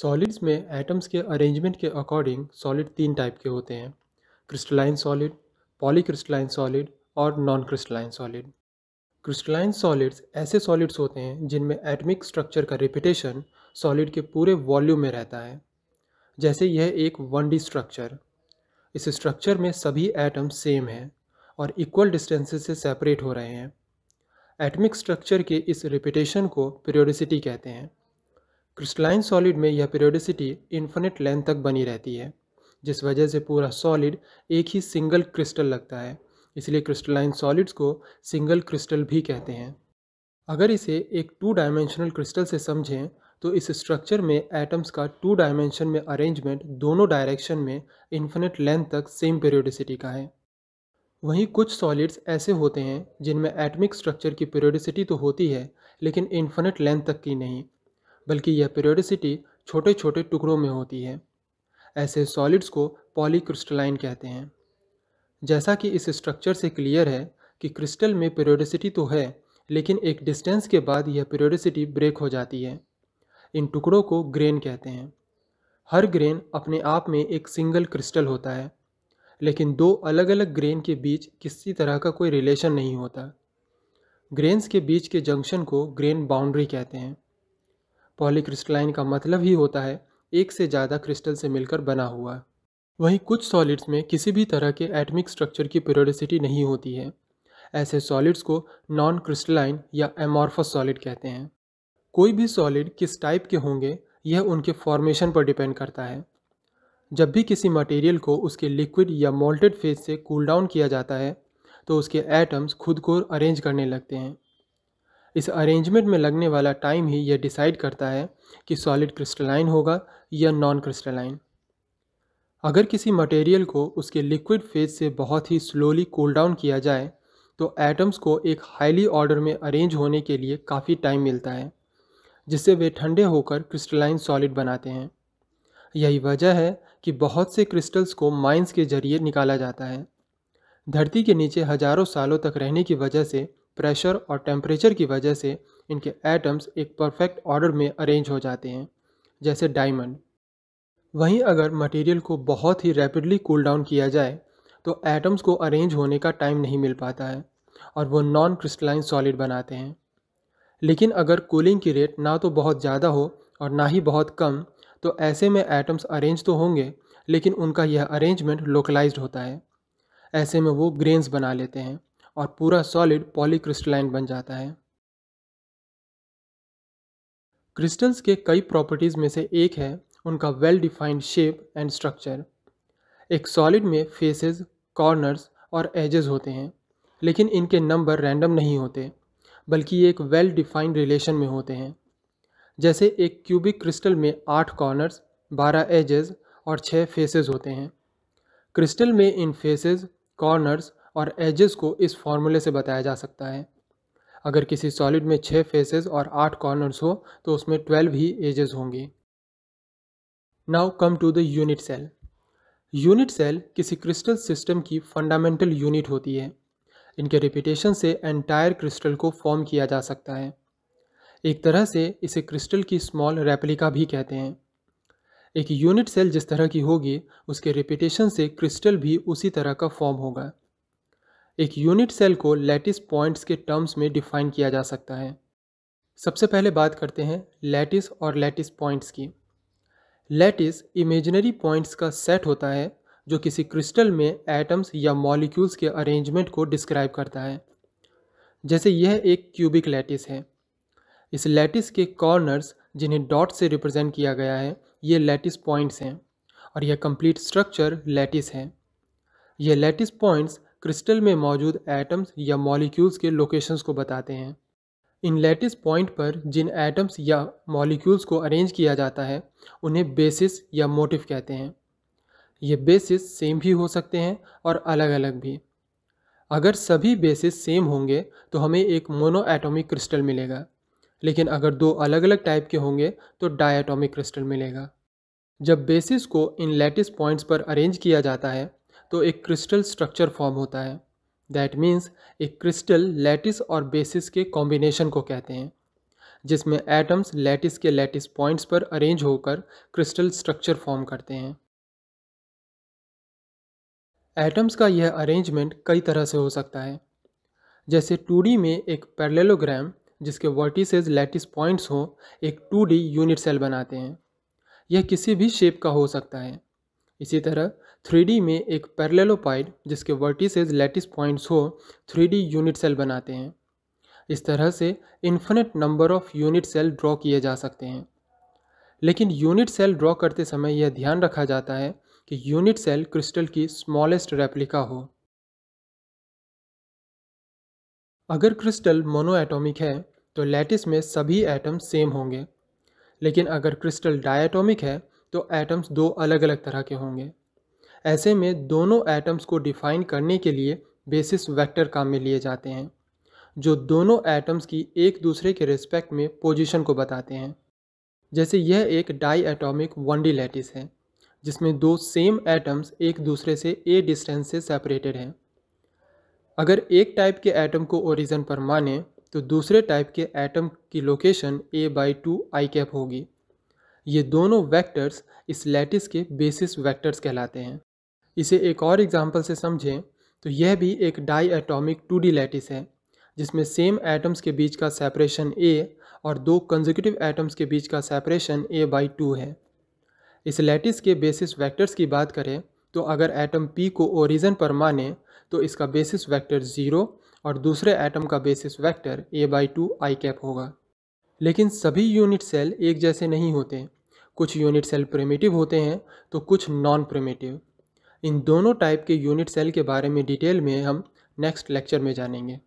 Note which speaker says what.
Speaker 1: solids में atoms के arrangement के अकॉर्डिंग सॉलिड तीन टाइप के होते हैं क्रिस्टलाइन सॉलिड पॉलीक्रिस्टलाइन सॉलिड और non crystalline solid crystalline solids ऐसे सॉलिड्स होते हैं जिनमें एटमिक स्ट्रक्चर का रिपीटेशन सॉलिड के पूरे वॉल्यूम में रहता है जैसे यह एक वन डी स्ट्रक्चर इस स्ट्रक्चर में सभी एटम सेम हैं और इक्वल डिस्टेंसेस से सेपरेट हो रहे हैं एटमिक स्ट्रक्चर के इस रिपीटेशन को पीरियोडिसिटी कहते हैं क्रिस्टलाइन सॉलिड में यह पीरियोडिसिटी इन्फिनिट लेंथ तक बनी रहती है जिस वजह से पूरा सॉलिड एक ही सिंगल क्रिस्टल लगता है इसलिए क्रिस्टलाइन सॉलिड्स को सिंगल क्रिस्टल भी कहते हैं अगर इसे एक टू डायमेंशनल क्रिस्टल से समझें तो इस स्ट्रक्चर में एटम्स का टू डायमेंशन में अरेंजमेंट दोनों डायरेक्शन में इन्फिनिट लेंथ तक सेम पीरियोडिसिटी का है वहीं कुछ सॉलिड्स ऐसे होते हैं जिनमें एटमिक स्ट्रक्चर की पीरियोडिसिटी तो होती है लेकिन इन्फिनिट लेंथ तक की नहीं बल्कि यह पीरियोडिसिटी छोटे छोटे टुकड़ों में होती है ऐसे सॉलिड्स को पॉलीक्रिस्टलाइन कहते हैं जैसा कि इस स्ट्रक्चर से क्लियर है कि क्रिस्टल में पीरियोडिसिटी तो है लेकिन एक डिस्टेंस के बाद यह पीरियोडिसिटी ब्रेक हो जाती है इन टुकड़ों को ग्रेन कहते हैं हर ग्रेन अपने आप में एक सिंगल क्रिस्टल होता है लेकिन दो अलग अलग ग्रेन के बीच किसी तरह का कोई रिलेशन नहीं होता ग्रेन्स के बीच के जंक्शन को ग्रेन बाउंड्री कहते हैं पॉलीक्रिस्टलाइन का मतलब ही होता है एक से ज़्यादा क्रिस्टल से मिलकर बना हुआ वहीं कुछ सॉलिड्स में किसी भी तरह के एटमिक स्ट्रक्चर की प्योरिसिटी नहीं होती है ऐसे सॉलिड्स को नॉन क्रिस्टलाइन या एमॉर्फस सॉलिड कहते हैं कोई भी सॉलिड किस टाइप के होंगे यह उनके फॉर्मेशन पर डिपेंड करता है जब भी किसी मटेरियल को उसके लिक्विड या मोल्टेड फेज से कूल डाउन किया जाता है तो उसके एटम्स खुद को अरेंज करने लगते हैं इस अरेंजमेंट में लगने वाला टाइम ही यह डिसाइड करता है कि सॉलिड क्रिस्टलाइन होगा या नॉन क्रिस्टलाइन अगर किसी मटेरियल को उसके लिक्विड फेज से बहुत ही स्लोली कूल डाउन किया जाए तो एटम्स को एक हाईली ऑर्डर में अरेंज होने के लिए काफ़ी टाइम मिलता है जिससे वे ठंडे होकर क्रिस्टलाइन सॉलिड बनाते हैं यही वजह है कि बहुत से क्रिस्टल्स को माइंस के जरिए निकाला जाता है धरती के नीचे हजारों सालों तक रहने की वजह से प्रेशर और टेम्परेचर की वजह से इनके एटम्स एक परफेक्ट ऑर्डर में अरेंज हो जाते हैं जैसे डायमंड वहीं अगर मटेरियल को बहुत ही रैपिडली कूल डाउन किया जाए तो एटम्स को अरेंज होने का टाइम नहीं मिल पाता है और वो नॉन क्रिस्टलाइन सॉलिड बनाते हैं लेकिन अगर कूलिंग की रेट ना तो बहुत ज़्यादा हो और ना ही बहुत कम तो ऐसे में एटम्स अरेंज तो होंगे लेकिन उनका यह अरेंजमेंट लोकलाइज्ड होता है ऐसे में वो ग्रेन्स बना लेते हैं और पूरा सॉलिड पॉलीक्रिस्टलाइन बन जाता है क्रिस्टल्स के कई प्रॉपर्टीज़ में से एक है उनका well defined shape and structure एक सॉलिड में फेसेस, कॉर्नर्स और एजेस होते हैं लेकिन इनके नंबर रैंडम नहीं होते बल्कि ये एक वेल डिफाइंड रिलेशन में होते हैं जैसे एक क्यूबिक क्रिस्टल में आठ कॉर्नर्स बारह एजेस और छः फेसेस होते हैं क्रिस्टल में इन फेसेस, कॉर्नर्स और एजेस को इस फॉर्मूले से बताया जा सकता है अगर किसी सॉलिड में छः फेसेस और आठ कॉर्नर्स हो तो उसमें ट्वेल्व ही एजेस होंगे now come to the unit cell unit cell किसी क्रिस्टल सिस्टम की फंडामेंटल यूनिट होती है इनके रिपीटेशन से एंटायर क्रिस्टल को फॉर्म किया जा सकता है एक तरह से इसे क्रिस्टल की स्मॉल रेप्लिका भी कहते हैं एक यूनिट सेल जिस तरह की होगी उसके रिपीटेशन से क्रिस्टल भी उसी तरह का फॉर्म होगा एक यूनिट सेल को लैटिस पॉइंट्स के टर्म्स में डिफाइन किया जा सकता है सबसे पहले बात करते हैं लैटिस और लैटिस पॉइंट्स की लैटिस इमेजनरी पॉइंट्स का सेट होता है जो किसी क्रिस्टल में एटम्स या मॉलिक्यूल्स के अरेंजमेंट को डिस्क्राइब करता है जैसे यह एक क्यूबिक लैटिस है इस लैटिस के कॉर्नर्स जिन्हें डॉट से रिप्रेजेंट किया गया है ये लैटिस पॉइंट्स हैं और यह कंप्लीट स्ट्रक्चर लैटिस है यह लैटिस पॉइंट्स क्रिस्टल में मौजूद एटम्स या मॉलिक्यूल्स के लोकेशंस को बताते हैं इन लेटिस पॉइंट पर जिन एटम्स या मॉलिक्यूल्स को अरेंज किया जाता है उन्हें बेसिस या मोटिव कहते हैं ये बेसिस सेम भी हो सकते हैं और अलग अलग भी अगर सभी बेसिस सेम होंगे तो हमें एक मोनो एटॉमिक क्रिस्टल मिलेगा लेकिन अगर दो अलग अलग टाइप के होंगे तो डायटॉमिक क्रिस्टल मिलेगा जब बेसिस को इन लेटिस पॉइंट्स पर अरेंज किया जाता है तो एक क्रिस्टल स्ट्रक्चर फॉर्म होता है दैट मीन्स एक क्रिस्टल लैटिस और बेसिस के कॉम्बिनेशन को कहते हैं जिसमें एटम्स लैटिस के लैटिस पॉइंट्स पर अरेंज होकर क्रिस्टल स्ट्रक्चर फॉर्म करते हैं एटम्स का यह अरेंजमेंट कई तरह से हो सकता है जैसे टू में एक पैरलेलोग्राम जिसके वर्टिसेज लैटिस पॉइंट्स हों एक 2D यूनिट सेल बनाते हैं यह किसी भी शेप का हो सकता है इसी तरह थ्री में एक पैरलेलोपाइड जिसके वर्टिसेज लैटिस पॉइंट्स हो थ्री यूनिट सेल बनाते हैं इस तरह से infinite number of unit cell draw किए जा सकते हैं लेकिन यूनिट सेल ड्रॉ करते समय यह ध्यान रखा जाता है कि यूनिट सेल क्रिस्टल की स्मॉलेस्ट रेप्लिका हो अगर क्रिस्टल मोनोएटॉमिक है तो लैटिस में सभी एटम सेम होंगे लेकिन अगर क्रिस्टल डायटोमिक है तो एटम्स दो अलग अलग तरह के होंगे ऐसे में दोनों एटम्स को डिफाइन करने के लिए बेसिस वेक्टर काम में लिए जाते हैं जो दोनों एटम्स की एक दूसरे के रिस्पेक्ट में पोजीशन को बताते हैं जैसे यह एक डाई एटॉमिक वनडी लैटिस है जिसमें दो सेम एटम्स एक दूसरे से ए डिस्टेंस से सेपरेटेड हैं अगर एक टाइप के एटम को ओरिजन पर माने तो दूसरे टाइप के एटम की location a by two i cap होगी ये दोनों वेक्टर्स इस लैटिस के बेसिस वेक्टर्स कहलाते हैं इसे एक और एग्जाम्पल से समझें तो यह भी एक diatomic two D lattice है जिसमें सेम एटम्स के बीच का सेपरेशन ए और दो कंजिव एटम्स के बीच का सेपरेशन ए बाई टू है इस लैटिस के बेसिस वेक्टर्स की बात करें तो अगर एटम पी को ओरिजन पर माने तो इसका बेसिस वेक्टर ज़ीरो और दूसरे एटम का basis vector a by two i cap होगा लेकिन सभी यूनिट सेल एक जैसे नहीं होते कुछ यूनिट सेल प्रिमेटिव होते हैं तो कुछ नॉन प्रिमेटिव इन दोनों टाइप के यूनिट सेल के बारे में डिटेल में हम नेक्स्ट लेक्चर में जानेंगे